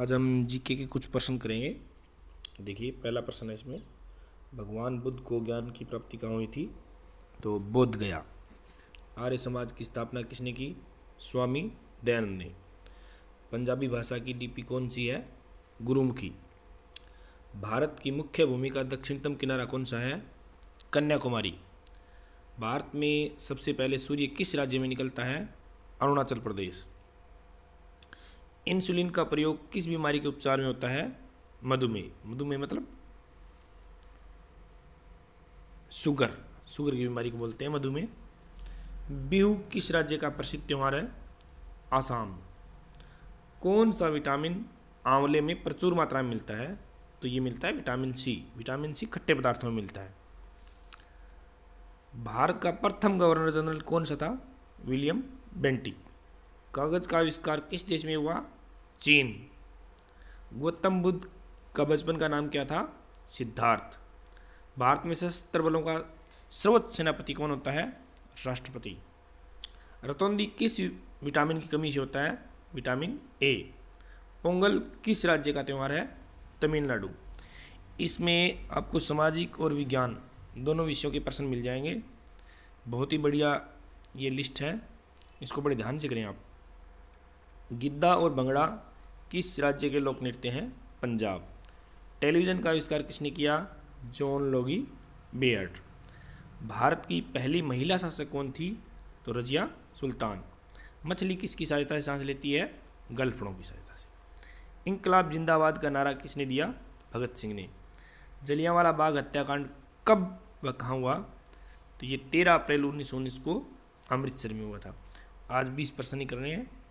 आज हम जीके के कुछ प्रश्न करेंगे देखिए पहला प्रश्न है इसमें भगवान बुद्ध को ज्ञान की प्राप्ति कहाँ हुई थी तो बोध गया आर्य समाज की स्थापना किसने की स्वामी दयानंद ने पंजाबी भाषा की डीपी कौन सी है गुरुमुखी भारत की मुख्य भूमि का दक्षिणतम किनारा कौन सा है कन्याकुमारी भारत में सबसे पहले सूर्य किस राज्य में निकलता है अरुणाचल प्रदेश इंसुलिन का प्रयोग किस बीमारी के उपचार में होता है मधुमेह मधुमेह मतलब शुगर शुगर की बीमारी को बोलते हैं मधुमेह बिहू किस राज्य का प्रसिद्ध त्यौहार है आसाम कौन सा विटामिन आंवले में प्रचुर मात्रा में मिलता है तो ये मिलता है विटामिन सी विटामिन सी खट्टे पदार्थों में मिलता है भारत का प्रथम गवर्नर जनरल कौन सा था विलियम बेंटी कागज का आविष्कार किस देश में हुआ चीन गौतम बुद्ध का बचपन का नाम क्या था सिद्धार्थ भारत में सशस्त्र बलों का सर्वोच्च सेनापति कौन होता है राष्ट्रपति रतौंदी किस विटामिन की कमी से होता है विटामिन ए पोंगल किस राज्य का त्यौहार है तमिलनाडु इसमें आपको सामाजिक और विज्ञान दोनों विषयों के प्रश्न मिल जाएंगे बहुत ही बढ़िया ये लिस्ट है इसको बड़े ध्यान से करें आप गिद्दा और बंगड़ा किस राज्य के लोक नृत्य हैं पंजाब टेलीविज़न का आविष्कार किसने किया जॉन लोगी बेयर्ड भारत की पहली महिला शासक कौन थी तो रजिया सुल्तान मछली किसकी सहायता से सांस लेती है गलफड़ों की सहायता से इंकलाब जिंदाबाद का नारा किसने दिया भगत सिंह ने जलियांवाला बाग हत्याकांड कब व कहाँ हुआ तो ये तेरह अप्रैल उन्नीस उन्नीस को अमृतसर में हुआ था आज बीस प्रश्न ही कर रहे हैं